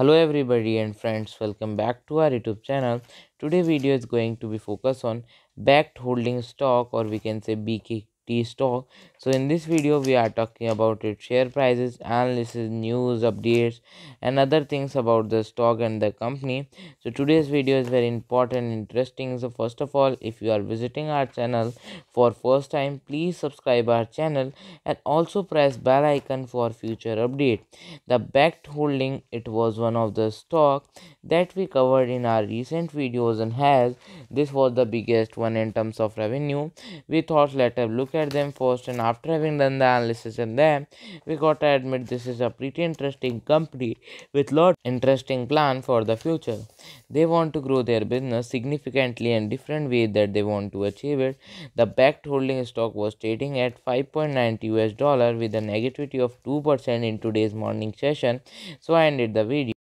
hello everybody and friends welcome back to our youtube channel today video is going to be focused on backed holding stock or we can say bk stock. So in this video we are talking about its share prices, analysis, news, updates and other things about the stock and the company. So today's video is very important interesting. So first of all if you are visiting our channel for first time please subscribe our channel and also press bell icon for future update. The backed holding it was one of the stock that we covered in our recent videos and has this was the biggest one in terms of revenue. We thought let us look at tested them first and after having done the analysis in them, we got to admit this is a pretty interesting company with lot interesting plan for the future. They want to grow their business significantly in different way that they want to achieve it. The backed holding stock was trading at 5.90 US dollar with a negativity of 2% in today's morning session. So I ended the video.